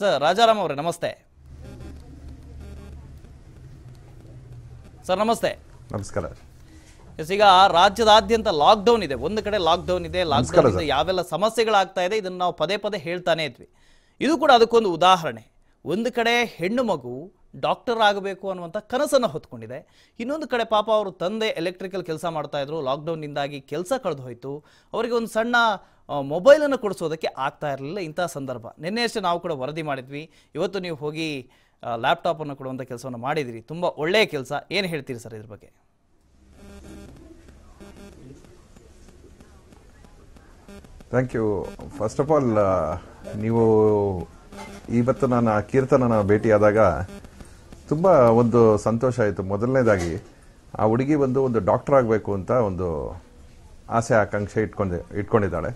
sir Rajaram ಅವರೇ ನಮಸ್ತೆ sir ನಮಸ್ತೆ ನಮಸ್ಕಾರ ಈಗ ರಾಜ್ಯದಾದ್ಯಂತ ಲಾಕ್ಡೌನ್ ಇದೆ ಒಂದು ಕಡೆ ಲಾಕ್ಡೌನ್ ಇದೆ ಲಾಕ್ಡೌನ್ ಇದೆ ಯಾವೆಲ್ಲ ಸಮಸ್ಯೆಗಳಾಗ್ತಾ ಇದೆ ಇದನ್ನು ನಾವು ಪದೇ ಪದೇ ಹೇಳ್ತಾನೆ ಇದ್ವಿ ಇದು ಕೂಡ ಅದಕ್ಕೊಂದು ಉದಾಹರಣೆ ಒಂದು ಕಡೆ ಹೆಣ್ಣು ಮಗು ಡಾಕ್ಟರ್ ಆಗಬೇಕು ಅನ್ನುವಂಥ ಕನಸನ್ನು ಹೊತ್ಕೊಂಡಿದೆ ಇನ್ನೊಂದು ಕಡೆ ಪಾಪ ಅವರು ತಂದೆ ಎಲೆಕ್ಟ್ರಿಕಲ್ ಕೆಲಸ ಮಾಡ್ತಾಯಿದ್ರು ಲಾಕ್ಡೌನ್ನಿಂದಾಗಿ ಕೆಲಸ ಕಳೆದು ಹೋಯಿತು ಅವರಿಗೆ ಒಂದು ಸಣ್ಣ ಮೊಬೈಲನ್ನು ಕೊಡಿಸೋದಕ್ಕೆ ಆಗ್ತಾ ಇರಲಿಲ್ಲ ಇಂಥ ಸಂದರ್ಭ ನಿನ್ನೆಯಷ್ಟೇ ನಾವು ಕೂಡ ವರದಿ ಮಾಡಿದ್ವಿ ಇವತ್ತು ನೀವು ಹೋಗಿ ಲ್ಯಾಪ್ಟಾಪನ್ನು ಕೊಡುವಂಥ ಕೆಲಸವನ್ನು ಮಾಡಿದಿರಿ ತುಂಬ ಒಳ್ಳೆಯ ಕೆಲಸ ಏನು ಹೇಳ್ತೀರಿ ಸರ್ ಇದ್ರ ಬಗ್ಗೆ thank you first of all ನೀವು ಇವತ್ತು ನಾನು ಕೀರ್ತನನ ಭೇಟಿಯಾದಾಗ ತುಂಬ ಒಂದು ಸಂತೋಷ ಆಯಿತು ಮೊದಲನೇದಾಗಿ ಆ ಹುಡುಗಿ ಬಂದು ಒಂದು ಡಾಕ್ಟರ್ ಆಗಬೇಕು ಅಂತ ಒಂದು ಆಸೆ ಆಕಾಂಕ್ಷೆ ಇಟ್ಕೊಂಡೆ ಇಟ್ಕೊಂಡಿದ್ದಾಳೆ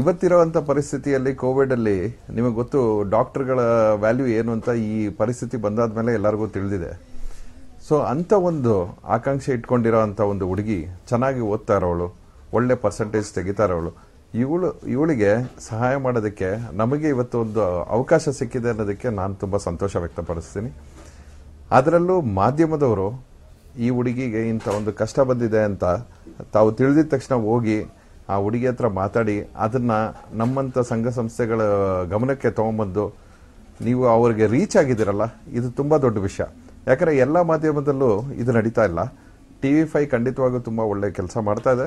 ಇವತ್ತಿರೋವಂಥ ಪರಿಸ್ಥಿತಿಯಲ್ಲಿ ಕೋವಿಡಲ್ಲಿ ನಿಮಗೆ ಗೊತ್ತು ಡಾಕ್ಟರ್ಗಳ ವ್ಯಾಲ್ಯೂ ಏನು ಅಂತ ಈ ಪರಿಸ್ಥಿತಿ ಬಂದಾದ ಮೇಲೆ ಎಲ್ಲರಿಗೂ ತಿಳಿದಿದೆ ಸೊ ಅಂಥ ಒಂದು ಆಕಾಂಕ್ಷೆ ಇಟ್ಕೊಂಡಿರೋ ಅಂಥ ಒಂದು ಹುಡುಗಿ ಚೆನ್ನಾಗಿ ಓದ್ತಾ ಇರೋವಳು ಒಳ್ಳೆ ಪರ್ಸೆಂಟೇಜ್ ತೆಗಿತಾ ಇರೋವಳು ಇವಳು ಇವಳಿಗೆ ಸಹಾಯ ಮಾಡೋದಕ್ಕೆ ನಮಗೆ ಇವತ್ತು ಒಂದು ಅವಕಾಶ ಸಿಕ್ಕಿದೆ ಅನ್ನೋದಕ್ಕೆ ನಾನು ತುಂಬ ಸಂತೋಷ ವ್ಯಕ್ತಪಡಿಸ್ತೀನಿ ಅದರಲ್ಲೂ ಮಾಧ್ಯಮದವರು ಈ ಹುಡುಗಿಗೆ ಇಂಥ ಒಂದು ಕಷ್ಟ ಬಂದಿದೆ ಅಂತ ತಾವು ತಿಳಿದಿದ ತಕ್ಷಣ ಹೋಗಿ ಆ ಹುಡುಗಿ ಹತ್ರ ಮಾತಾಡಿ ಅದನ್ನು ನಮ್ಮಂಥ ಸಂಘ ಸಂಸ್ಥೆಗಳ ಗಮನಕ್ಕೆ ತೊಗೊಂಬಂದು ನೀವು ಅವರಿಗೆ ರೀಚ್ ಆಗಿದ್ದೀರಲ್ಲ ಇದು ತುಂಬ ದೊಡ್ಡ ವಿಷಯ ಯಾಕಂದರೆ ಎಲ್ಲ ಮಾಧ್ಯಮದಲ್ಲೂ ಇದು ನಡೀತಾ ಇಲ್ಲ ಟಿ ವಿ ಫೈ ಖಂಡಿತವಾಗೂ ತುಂಬ ಒಳ್ಳೆಯ ಕೆಲಸ ಮಾಡ್ತಾ ಇದೆ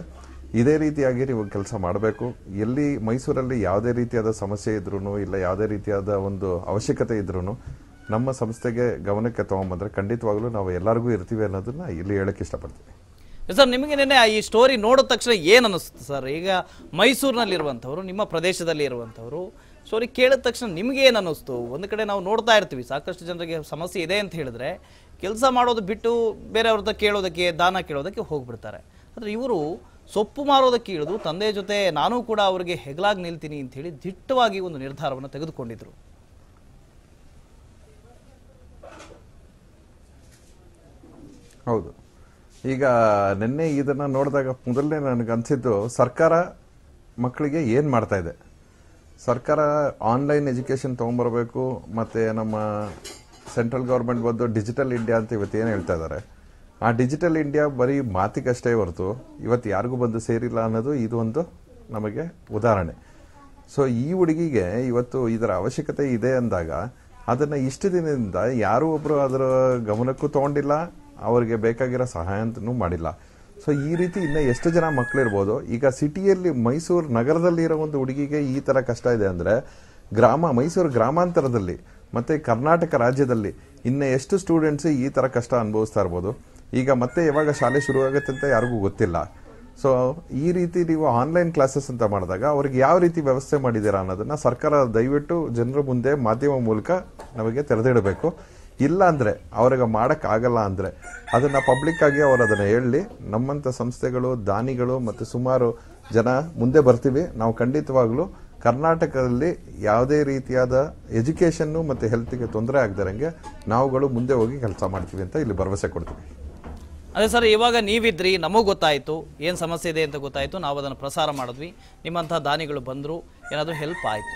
ಇದೇ ರೀತಿಯಾಗಿ ನೀವು ಕೆಲಸ ಮಾಡಬೇಕು ಎಲ್ಲಿ ಮೈಸೂರಲ್ಲಿ ಯಾವುದೇ ರೀತಿಯಾದ ಸಮಸ್ಯೆ ಇದ್ರೂ ಇಲ್ಲ ಯಾವುದೇ ರೀತಿಯಾದ ಒಂದು ಅವಶ್ಯಕತೆ ಇದ್ರೂ ನಮ್ಮ ಸಂಸ್ಥೆಗೆ ಗಮನಕ್ಕೆ ತಗೊಂಡ್ಬಂದ್ರೆ ಖಂಡಿತವಾಗ್ಲೂ ನಾವು ಎಲ್ಲರಿಗೂ ಇರ್ತೀವಿ ಅನ್ನೋದನ್ನ ಇಲ್ಲಿ ಹೇಳಕ್ಕೆ ಇಷ್ಟಪಡ್ತೀವಿ ಸರ್ ನಿಮಗೆ ನಿನ್ನೆ ಈ ಸ್ಟೋರಿ ನೋಡಿದ ತಕ್ಷಣ ಏನು ಅನ್ನಿಸ್ತು ಸರ್ ಈಗ ಮೈಸೂರಿನಲ್ಲಿರುವಂಥವ್ರು ನಿಮ್ಮ ಪ್ರದೇಶದಲ್ಲಿ ಇರುವಂಥವ್ರು ಸ್ಟೋರಿ ಕೇಳಿದ ತಕ್ಷಣ ನಿಮಗೆ ಏನು ಅನ್ನಿಸ್ತು ಒಂದು ಕಡೆ ನಾವು ನೋಡ್ತಾ ಇರ್ತೀವಿ ಸಾಕಷ್ಟು ಜನರಿಗೆ ಸಮಸ್ಯೆ ಇದೆ ಅಂತ ಹೇಳಿದ್ರೆ ಕೆಲಸ ಮಾಡೋದು ಬಿಟ್ಟು ಬೇರೆಯವ್ರದ್ದು ಕೇಳೋದಕ್ಕೆ ದಾನ ಕೇಳೋದಕ್ಕೆ ಹೋಗ್ಬಿಡ್ತಾರೆ ಆದರೆ ಇವರು ಸೊಪ್ಪು ಮಾರೋದಕ್ಕೆ ಇಳಿದು ತಂದೆ ಜೊತೆ ನಾನು ಕೂಡ ಅವರಿಗೆ ಹೆಗಲಾಗಿ ನಿಲ್ತೀನಿ ಅಂತ ಹೇಳಿ ದಿಟ್ಟವಾಗಿ ಒಂದು ನಿರ್ಧಾರವನ್ನು ತೆಗೆದುಕೊಂಡಿದ್ರು ಹೌದು ಈಗ ನಿನ್ನೆ ಇದನ್ನು ನೋಡಿದಾಗ ಮೊದಲನೇ ನನಗೆ ಅನಿಸಿದ್ದು ಸರ್ಕಾರ ಮಕ್ಕಳಿಗೆ ಏನು ಮಾಡ್ತಾ ಇದೆ ಸರ್ಕಾರ ಆನ್ಲೈನ್ ಎಜುಕೇಷನ್ ತೊಗೊಂಬರಬೇಕು ಮತ್ತು ನಮ್ಮ ಸೆಂಟ್ರಲ್ ಗೌರ್ಮೆಂಟ್ ಬಂದು ಡಿಜಿಟಲ್ ಇಂಡಿಯಾ ಅಂತ ಇವತ್ತು ಏನು ಹೇಳ್ತಾ ಇದ್ದಾರೆ ಆ ಡಿಜಿಟಲ್ ಇಂಡಿಯಾ ಬರೀ ಮಾತಿಗಷ್ಟೇ ಹೊರತು ಇವತ್ತು ಯಾರಿಗೂ ಬಂದು ಸೇರಿಲ್ಲ ಅನ್ನೋದು ಇದು ಒಂದು ನಮಗೆ ಉದಾಹರಣೆ ಸೊ ಈ ಹುಡುಗಿಗೆ ಇವತ್ತು ಇದರ ಅವಶ್ಯಕತೆ ಇದೆ ಅಂದಾಗ ಅದನ್ನು ಇಷ್ಟು ದಿನದಿಂದ ಯಾರೂ ಒಬ್ಬರು ಅದರ ಗಮನಕ್ಕೂ ತೊಗೊಂಡಿಲ್ಲ ಅವರಿಗೆ ಬೇಕಾಗಿರೋ ಸಹಾಯ ಅಂತನೂ ಮಾಡಿಲ್ಲ ಸೊ ಈ ರೀತಿ ಇನ್ನು ಎಷ್ಟು ಜನ ಮಕ್ಕಳಿರ್ಬೋದು ಈಗ ಸಿಟಿಯಲ್ಲಿ ಮೈಸೂರು ನಗರದಲ್ಲಿರೋ ಒಂದು ಹುಡುಗಿಗೆ ಈ ಥರ ಕಷ್ಟ ಇದೆ ಅಂದರೆ ಗ್ರಾಮ ಮೈಸೂರು ಗ್ರಾಮಾಂತರದಲ್ಲಿ ಮತ್ತು ಕರ್ನಾಟಕ ರಾಜ್ಯದಲ್ಲಿ ಇನ್ನು ಎಷ್ಟು ಸ್ಟೂಡೆಂಟ್ಸ್ ಈ ಥರ ಕಷ್ಟ ಅನುಭವಿಸ್ತಾ ಇರ್ಬೋದು ಈಗ ಮತ್ತೆ ಯಾವಾಗ ಶಾಲೆ ಶುರುವಾಗುತ್ತೆ ಅಂತ ಯಾರಿಗೂ ಗೊತ್ತಿಲ್ಲ ಸೊ ಈ ರೀತಿ ನೀವು ಆನ್ಲೈನ್ ಕ್ಲಾಸಸ್ ಅಂತ ಮಾಡಿದಾಗ ಅವ್ರಿಗೆ ಯಾವ ರೀತಿ ವ್ಯವಸ್ಥೆ ಮಾಡಿದ್ದೀರಾ ಅನ್ನೋದನ್ನು ಸರ್ಕಾರ ದಯವಿಟ್ಟು ಜನರ ಮುಂದೆ ಮಾಧ್ಯಮ ಮೂಲಕ ನಮಗೆ ತೆರೆದಿಡಬೇಕು ಇಲ್ಲ ಅಂದರೆ ಅವ್ರಿಗೆ ಮಾಡೋಕ್ಕಾಗಲ್ಲ ಅಂದರೆ ಅದನ್ನು ಪಬ್ಲಿಕ್ ಆಗಿ ಅವರು ಅದನ್ನು ಹೇಳಿ ನಮ್ಮಂಥ ಸಂಸ್ಥೆಗಳು ದಾನಿಗಳು ಮತ್ತು ಸುಮಾರು ಜನ ಮುಂದೆ ಬರ್ತೀವಿ ನಾವು ಖಂಡಿತವಾಗ್ಲೂ ಕರ್ನಾಟಕದಲ್ಲಿ ಯಾವುದೇ ರೀತಿಯಾದ ಎಜುಕೇಷನ್ನು ಮತ್ತು ಹೆಲ್ತ್ಗೆ ತೊಂದರೆ ಆಗದಿರಂಗೆ ನಾವುಗಳು ಮುಂದೆ ಹೋಗಿ ಕೆಲಸ ಮಾಡ್ತೀವಿ ಅಂತ ಇಲ್ಲಿ ಭರವಸೆ ಕೊಡ್ತೀವಿ ಅದೇ ಸರ್ ಇವಾಗ ನೀವಿದ್ರಿ ನಮಗೂ ಗೊತ್ತಾಯಿತು ಏನು ಸಮಸ್ಯೆ ಇದೆ ಅಂತ ಗೊತ್ತಾಯಿತು ನಾವು ಅದನ್ನು ಪ್ರಸಾರ ಮಾಡಿದ್ವಿ ನಿಮ್ಮಂಥ ದಾನಿಗಳು ಬಂದರು ಏನಾದರೂ ಹೆಲ್ಪ್ ಆಯಿತು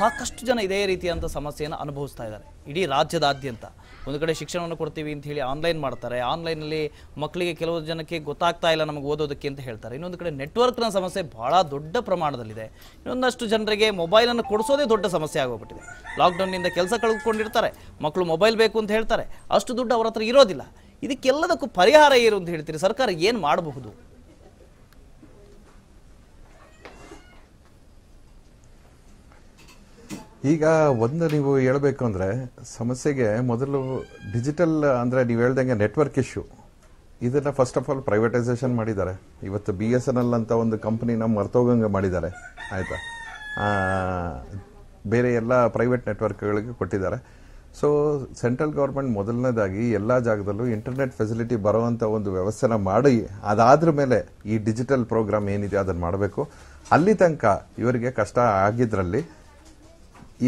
ಸಾಕಷ್ಟು ಜನ ಇದೇ ರೀತಿಯಾದಂಥ ಸಮಸ್ಯೆಯನ್ನು ಅನುಭವಿಸ್ತಾ ಇದ್ದಾರೆ ಇಡೀ ರಾಜ್ಯದಾದ್ಯಂತ ಒಂದು ಕಡೆ ಶಿಕ್ಷಣವನ್ನು ಕೊಡ್ತೀವಿ ಅಂತ ಹೇಳಿ ಆನ್ಲೈನ್ ಮಾಡ್ತಾರೆ ಆನ್ಲೈನಲ್ಲಿ ಮಕ್ಕಳಿಗೆ ಕೆಲವು ಜನಕ್ಕೆ ಗೊತ್ತಾಗ್ತಾ ಇಲ್ಲ ನಮಗೆ ಓದೋದಕ್ಕೆ ಅಂತ ಹೇಳ್ತಾರೆ ಇನ್ನೊಂದು ಕಡೆ ನೆಟ್ವರ್ಕ್ನ ಸಮಸ್ಯೆ ಭಾಳ ದೊಡ್ಡ ಪ್ರಮಾಣದಲ್ಲಿದೆ ಇನ್ನೊಂದಷ್ಟು ಜನರಿಗೆ ಮೊಬೈಲನ್ನು ಕೊಡಿಸೋದೇ ದೊಡ್ಡ ಸಮಸ್ಯೆ ಆಗೋಗ್ಬಿಟ್ಟಿದೆ ಲಾಕ್ಡೌನ್ನಿಂದ ಕೆಲಸ ಕಳೆದುಕೊಂಡಿರ್ತಾರೆ ಮಕ್ಕಳು ಮೊಬೈಲ್ ಬೇಕು ಅಂತ ಹೇಳ್ತಾರೆ ಅಷ್ಟು ದುಡ್ಡು ಅವ್ರ ಹತ್ರ ಇರೋದಿಲ್ಲ ಇದಕ್ಕೆಲ್ಲದಕ್ಕೂ ಪರಿಹಾರ ಏನು ಅಂತ ಹೇಳ್ತೀರಿ ಸರ್ಕಾರ ಏನು ಮಾಡಬಹುದು ಈಗ ಒಂದು ನೀವು ಹೇಳಬೇಕು ಅಂದರೆ ಸಮಸ್ಯೆಗೆ ಮೊದಲು ಡಿಜಿಟಲ್ ಅಂದರೆ ನೀವು ಹೇಳ್ದಂಗೆ ನೆಟ್ವರ್ಕ್ ಇಶ್ಯೂ ಇದನ್ನು ಫಸ್ಟ್ ಆಫ್ ಆಲ್ ಪ್ರೈವೇಟೈಸೇಷನ್ ಮಾಡಿದ್ದಾರೆ ಇವತ್ತು ಬಿ ಎಸ್ ಎನ್ ಎಲ್ ಅಂತ ಒಂದು ಕಂಪ್ನಿನ ಮರ್ತೋಗಂಗೆ ಮಾಡಿದ್ದಾರೆ ಆಯಿತಾ ಬೇರೆ ಎಲ್ಲ ಪ್ರೈವೇಟ್ ನೆಟ್ವರ್ಕ್ಗಳಿಗೆ ಕೊಟ್ಟಿದ್ದಾರೆ ಸೊ ಸೆಂಟ್ರಲ್ ಗೌರ್ಮೆಂಟ್ ಮೊದಲನೇದಾಗಿ ಎಲ್ಲ ಜಾಗದಲ್ಲೂ ಇಂಟರ್ನೆಟ್ ಫೆಸಿಲಿಟಿ ಬರುವಂಥ ಒಂದು ವ್ಯವಸ್ಥೆನ ಮಾಡಿ ಅದಾದ್ರ ಮೇಲೆ ಈ ಡಿಜಿಟಲ್ ಪ್ರೋಗ್ರಾಮ್ ಏನಿದೆ ಅದನ್ನು ಮಾಡಬೇಕು ಅಲ್ಲಿ ತನಕ ಇವರಿಗೆ ಕಷ್ಟ ಆಗಿದ್ದರಲ್ಲಿ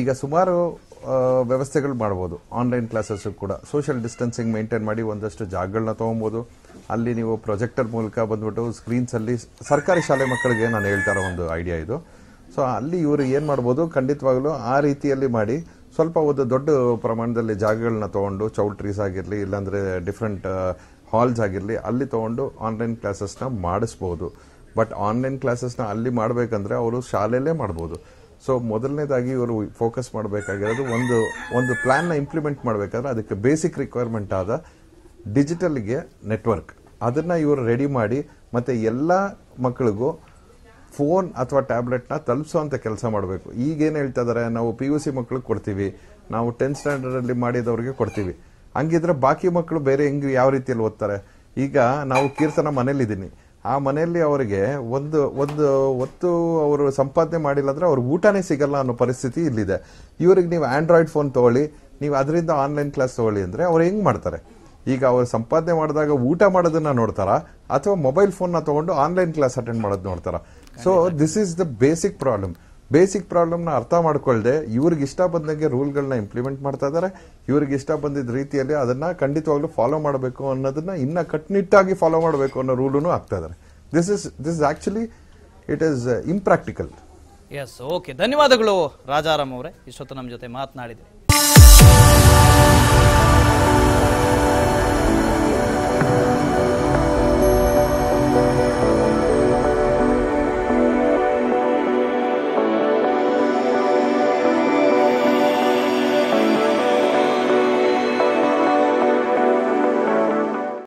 ಈಗ ಸುಮಾರು ವ್ಯವಸ್ಥೆಗಳು ಮಾಡ್ಬೋದು ಆನ್ಲೈನ್ ಕ್ಲಾಸಸ್ಸು ಕೂಡ ಸೋಷಿಯಲ್ ಡಿಸ್ಟೆನ್ಸಿಂಗ್ ಮೇಂಟೈನ್ ಮಾಡಿ ಒಂದಷ್ಟು ಜಾಗಗಳನ್ನ ತೊಗೊಬೋದು ಅಲ್ಲಿ ನೀವು ಪ್ರೊಜೆಕ್ಟರ್ ಮೂಲಕ ಬಂದ್ಬಿಟ್ಟು ಸ್ಕ್ರೀನ್ಸಲ್ಲಿ ಸರ್ಕಾರಿ ಶಾಲೆ ಮಕ್ಕಳಿಗೆ ನಾನು ಹೇಳ್ತಾ ಇರೋ ಒಂದು ಐಡಿಯಾ ಇದು ಸೊ ಅಲ್ಲಿ ಇವರು ಏನು ಮಾಡ್ಬೋದು ಖಂಡಿತವಾಗಲೂ ಆ ರೀತಿಯಲ್ಲಿ ಮಾಡಿ ಸ್ವಲ್ಪ ಒಂದು ದೊಡ್ಡ ಪ್ರಮಾಣದಲ್ಲಿ ಜಾಗಗಳನ್ನ ತೊಗೊಂಡು ಟ್ರೀಸ್ ಆಗಿರಲಿ ಇಲ್ಲಾಂದರೆ ಡಿಫ್ರೆಂಟ್ ಹಾಲ್ಸ್ ಆಗಿರಲಿ ಅಲ್ಲಿ ತೊಗೊಂಡು ಆನ್ಲೈನ್ ಕ್ಲಾಸಸ್ನ ಮಾಡಿಸ್ಬೋದು ಬಟ್ ಆನ್ಲೈನ್ ಕ್ಲಾಸಸ್ನ ಅಲ್ಲಿ ಮಾಡಬೇಕಂದ್ರೆ ಅವರು ಶಾಲೆಯಲ್ಲೇ ಮಾಡ್ಬೋದು ಸೊ ಮೊದಲನೇದಾಗಿ ಇವರು ಫೋಕಸ್ ಮಾಡಬೇಕಾಗಿರೋದು ಒಂದು ಒಂದು ಪ್ಲ್ಯಾನ್ನ ಇಂಪ್ಲಿಮೆಂಟ್ ಮಾಡಬೇಕಾದ್ರೆ ಅದಕ್ಕೆ ಬೇಸಿಕ್ ರಿಕ್ವೈರ್ಮೆಂಟ್ ಆದ ಡಿಜಿಟಲ್ಗೆ ನೆಟ್ವರ್ಕ್ ಅದನ್ನು ಇವರು ರೆಡಿ ಮಾಡಿ ಮತ್ತು ಎಲ್ಲ ಮಕ್ಕಳಿಗೂ ಫೋನ್ ಅಥವಾ ಟ್ಯಾಬ್ಲೆಟ್ನ ತಲುಪಿಸುವಂತ ಕೆಲಸ ಮಾಡಬೇಕು ಈಗೇನು ಹೇಳ್ತಾ ಇದ್ದಾರೆ ನಾವು ಪಿ ಯು ಸಿ ಮಕ್ಕಳಿಗೆ ಕೊಡ್ತೀವಿ ನಾವು ಟೆಂತ್ ಸ್ಟ್ಯಾಂಡರ್ಡಲ್ಲಿ ಮಾಡಿದವರಿಗೆ ಕೊಡ್ತೀವಿ ಹಂಗಿದ್ರೆ ಬಾಕಿ ಮಕ್ಕಳು ಬೇರೆ ಹೆಂಗೆ ಯಾವ ರೀತಿಯಲ್ಲಿ ಓದ್ತಾರೆ ಈಗ ನಾವು ಕೀರ್ತನ ಮನೇಲಿದ್ದೀನಿ ಆ ಮನೆಯಲ್ಲಿ ಅವರಿಗೆ ಒಂದು ಒಂದು ಒತ್ತು ಅವರು ಸಂಪಾದನೆ ಮಾಡಿಲ್ಲ ಅಂದ್ರೆ ಅವ್ರಿಗೆ ಊಟನೇ ಸಿಗಲ್ಲ ಅನ್ನೋ ಪರಿಸ್ಥಿತಿ ಇಲ್ಲಿದೆ ಇವ್ರಿಗೆ ನೀವು ಆಂಡ್ರಾಯ್ಡ್ ಫೋನ್ ತಗೊಳ್ಳಿ ನೀವು ಅದರಿಂದ ಆನ್ಲೈನ್ ಕ್ಲಾಸ್ ತಗೊಳ್ಳಿ ಅಂದರೆ ಅವ್ರು ಹೆಂಗೆ ಮಾಡ್ತಾರೆ ಈಗ ಅವರು ಸಂಪಾದನೆ ಮಾಡಿದಾಗ ಊಟ ಮಾಡೋದನ್ನ ನೋಡ್ತಾರಾ ಅಥವಾ ಮೊಬೈಲ್ ಫೋನ್ನ ತಗೊಂಡು ಆನ್ಲೈನ್ ಕ್ಲಾಸ್ ಅಟೆಂಡ್ ಮಾಡೋದು ನೋಡ್ತಾರಾ so this is the basic problem basic ಪ್ರಾಬ್ಲಮ್ನ ಅರ್ಥ ಮಾಡ್ಕೊಳ್ಳದೆ ಇವ್ರಿಗೆ ಇಷ್ಟ ಬಂದಂಗೆ ರೂಲ್ಗಳನ್ನ ಇಂಪ್ಲಿಮೆಂಟ್ ಮಾಡ್ತಾ ಇದ್ದಾರೆ ಇವ್ರಿಗೆ ಇಷ್ಟ ಬಂದಿದ್ದ ರೀತಿಯಲ್ಲಿ ಅದನ್ನು ಖಂಡಿತವಾಗ್ಲೂ ಫಾಲೋ ಮಾಡಬೇಕು ಅನ್ನೋದನ್ನ ಇನ್ನೂ ಕಟ್ಟುನಿಟ್ಟಾಗಿ ಫಾಲೋ ಮಾಡಬೇಕು ಅನ್ನೋ ರೂಲೂ ಆಗ್ತಾ ಇದ್ದಾರೆ this is this actually it is impractical yes okay ಧನ್ಯವಾದಗಳು ರಾಜಾರಾಮ್ ಅವರೇ ಇಷ್ಟೊತ್ತು ನಮ್ಮ ಜೊತೆ ಮಾತನಾಡಿದ್ರಿ